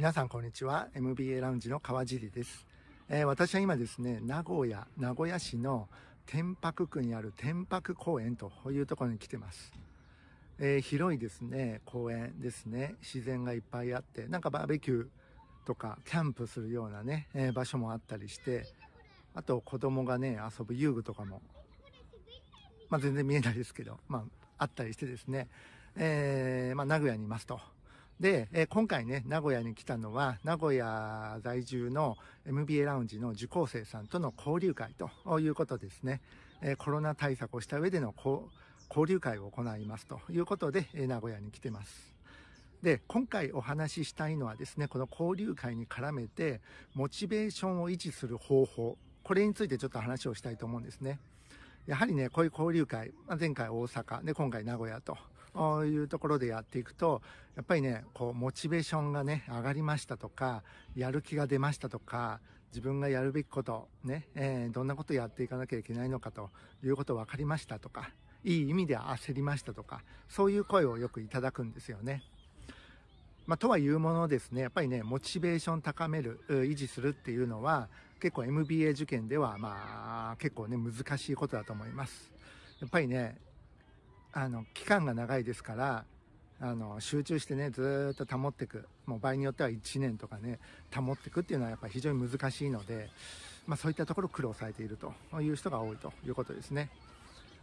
皆さんこんにちは MBA ラウンジの川尻です、えー、私は今ですね名古屋名古屋市の天白区にある天白公園というところに来てます、えー、広いですね公園ですね自然がいっぱいあってなんかバーベキューとかキャンプするようなね、えー、場所もあったりしてあと子供がね遊ぶ遊具とかもまあ、全然見えないですけど、まあ、あったりしてですね、えー、まあ、名古屋にいますとで、え今回ね、名古屋に来たのは、名古屋在住の MBA ラウンジの受講生さんとの交流会ということですね。えコロナ対策をした上での交流会を行いますということで、え名古屋に来てます。で、今回お話ししたいのはですね、この交流会に絡めて、モチベーションを維持する方法。これについてちょっと話をしたいと思うんですね。やはりね、こういう交流会、前回大阪、で、今回名古屋とこういうところでやっていくと、やっぱりね、こう、モチベーションがね、上がりましたとか、やる気が出ましたとか、自分がやるべきこと、ね、えー、どんなことやっていかなきゃいけないのかということ分かりましたとか、いい意味で焦りましたとか、そういう声をよくいただくんですよね。まあ、とはいうものですね、やっぱりね、モチベーション高める、維持するっていうのは、結構 MBA 受験では、まあ、結構ね、難しいことだと思います。やっぱりね、あの、期間が長いですから、あの、集中してね、ずっと保っていく。もう場合によっては1年とかね、保っていくっていうのはやっぱり非常に難しいので、まあそういったところ苦労されているという人が多いということですね。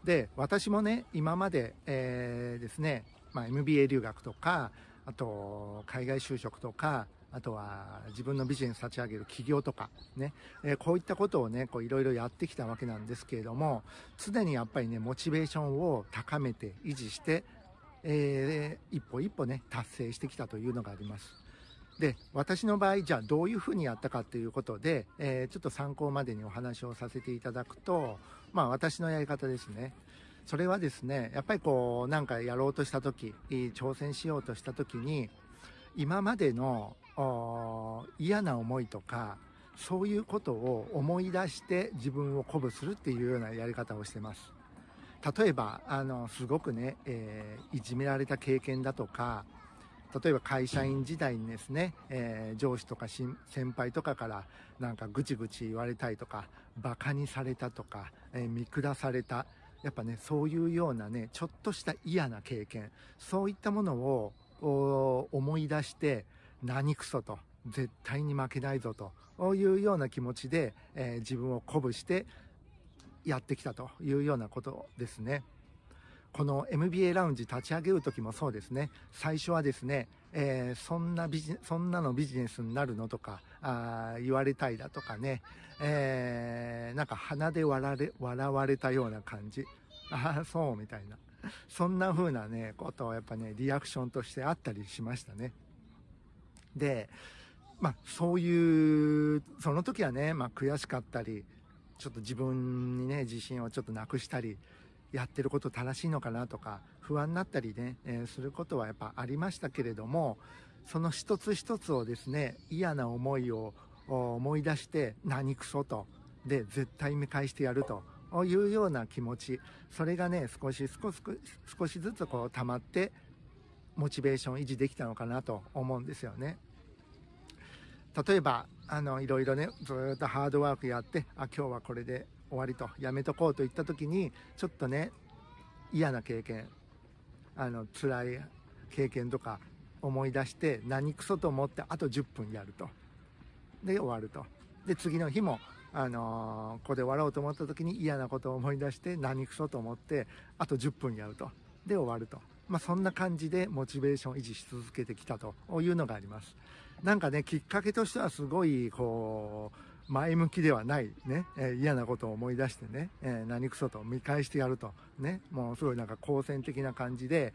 で、私もね、今まで、えー、ですね、まあ MBA 留学とか、あと、海外就職とか、あとは自分のビジネス立ち上げる起業とかね、えー、こういったことをね、こういろいろやってきたわけなんですけれども、常にやっぱりね、モチベーションを高めて維持して、えー、一歩一歩ね、達成してきたというのがあります。で、私の場合、じゃあどういうふうにやったかということで、えー、ちょっと参考までにお話をさせていただくと、まあ私のやり方ですね。それはですね、やっぱりこう、なんかやろうとしたとき、挑戦しようとしたときに、今までの嫌な思いとかそういうことを思い出して自分を鼓舞するっていうようなやり方をしてます。例えば、あの、すごくね、えー、いじめられた経験だとか、例えば会社員時代にですね、えー、上司とか先輩とかからなんかぐちぐち言われたいとか、馬鹿にされたとか、えー、見下された。やっぱね、そういうようなね、ちょっとした嫌な経験、そういったものを思い出して、何クソと、絶対に負けないぞというような気持ちで、えー、自分を鼓舞してやってきたというようなことですね。この MBA ラウンジ立ち上げるときもそうですね。最初はですね、えー、そんなビジ、そんなのビジネスになるのとか、あ言われたいだとかね、えー、なんか鼻で笑れ、笑われたような感じ。ああ、そう、みたいな。そんな風なね、ことをやっぱね、リアクションとしてあったりしましたね。で、まあ、そういう、その時はね、まあ、悔しかったり、ちょっと自分にね、自信をちょっとなくしたり、やってること正しいのかなとか、不安になったりね、えー、することはやっぱありましたけれども、その一つ一つをですね、嫌な思いを思い出して、何クソと、で、絶対見返してやると。いうような気持ち。それがね、少し少し少しずつこう溜まって、モチベーション維持できたのかなと思うんですよね。例えば、あの、いろいろね、ずっとハードワークやって、あ、今日はこれで終わりと、やめとこうといった時に、ちょっとね、嫌な経験、あの、辛い経験とか思い出して、何クソと思って、あと10分やると。で、終わると。で、次の日も、あのー、ここで終わろうと思った時に嫌なことを思い出して、何クソと思って、あと10分やると。で、終わると。まあ、そんな感じでモチベーションを維持し続けてきたというのがあります。なんかね、きっかけとしてはすごい、こう、前向きではない、ね、えー、嫌なことを思い出してね、えー、何クソと見返してやると、ね、もうすごいなんか好戦的な感じで、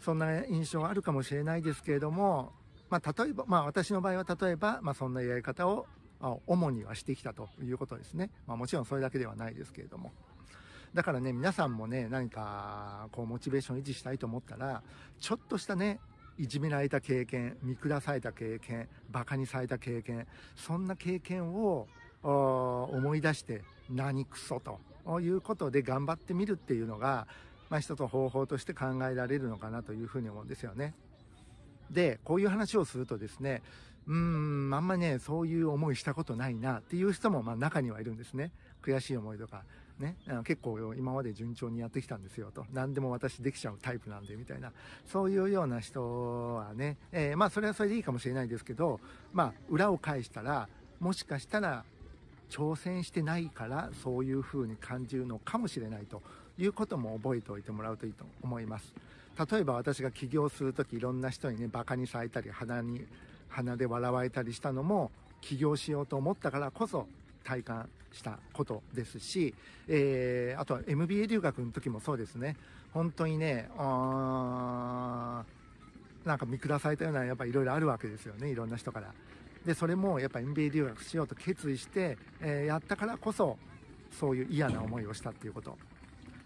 そんな印象あるかもしれないですけれども、まあ、例えば、まあ、私の場合は例えば、まあ、そんなやり方を、主にはしてきたということですね。まあ、もちろんそれだけではないですけれども。だからね、皆さんもね、何か、こう、モチベーション維持したいと思ったら、ちょっとしたね、いじめられた経験、見下された経験、馬鹿にされた経験、そんな経験を思い出して、何クソということで頑張ってみるっていうのが、まあ一つ方法として考えられるのかなというふうに思うんですよね。で、こういう話をするとですね、うーん、あんまね、そういう思いしたことないなっていう人も、まあ中にはいるんですね。悔しい思いとか。ね、あの結構今まで順調にやってきたんですよと、何でも私できちゃうタイプなんでみたいな、そういうような人はね、えー、まあそれはそれでいいかもしれないですけど、まあ裏を返したら、もしかしたら挑戦してないからそういう風に感じるのかもしれないということも覚えておいてもらうといいと思います。例えば私が起業するときいろんな人にね、馬鹿にされたり、鼻に、鼻で笑われたりしたのも、起業しようと思ったからこそ体感したことですし、えー、あとは MBA 留学の時もそうですね、本当にね、あなんか見下されたような、やっぱいろいろあるわけですよね、いろんな人から。で、それもやっぱ MBA 留学しようと決意して、えー、やったからこそ、そういう嫌な思いをしたっていうこと。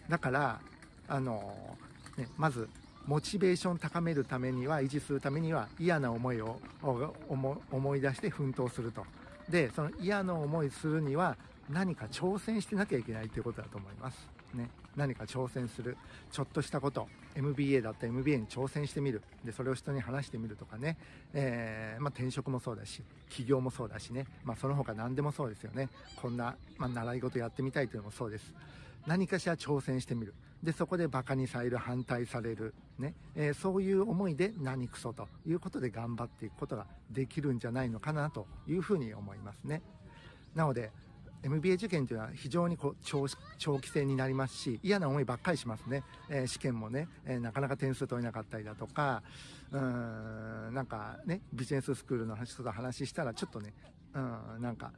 だから、あのー、ね、まず、モチベーション高めるためには、維持するためには、嫌な思いを思い出して奮闘すると。で、その嫌な思いするには、何か挑戦してなきゃいけないていうことだと思います。ね、何か挑戦する。ちょっとしたこと。MBA だったら MBA に挑戦してみる。で、それを人に話してみるとかね。えー、まあ、転職もそうだし、起業もそうだしね。まあ、その他何でもそうですよね。こんな、まあ、習い事やってみたいというのもそうです。何かしら挑戦してみる。で、そこで馬鹿にされる、反対される。ね。えー、そういう思いで何クソということで頑張っていくことができるんじゃないのかなというふうに思いますね。なので、MBA 受験というのは非常にこう長長期戦になりますし、嫌な思いばっかりしますね。えー、試験もね、えー、なかなか点数取れなかったりだとか、うん、なんかね、ビジネススクールの話とか話したら、ちょっとね、うん、なんか、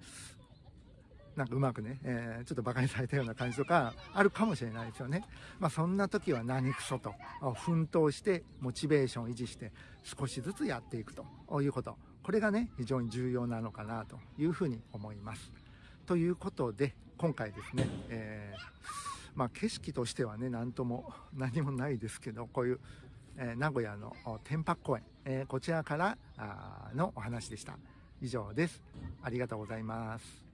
なんかうまくね、えー、ちょっと馬鹿にされたような感じとか、あるかもしれないですよね。まあそんな時は何くそと、奮闘して、モチベーションを維持して、少しずつやっていくということ。これがね、非常に重要なのかなというふうに思います。ということで、今回ですね、えー、まあ、景色としてはね、なんとも何もないですけど、こういう、えー、名古屋の天白公園、えー、こちらからあのお話でした。以上です。ありがとうございます。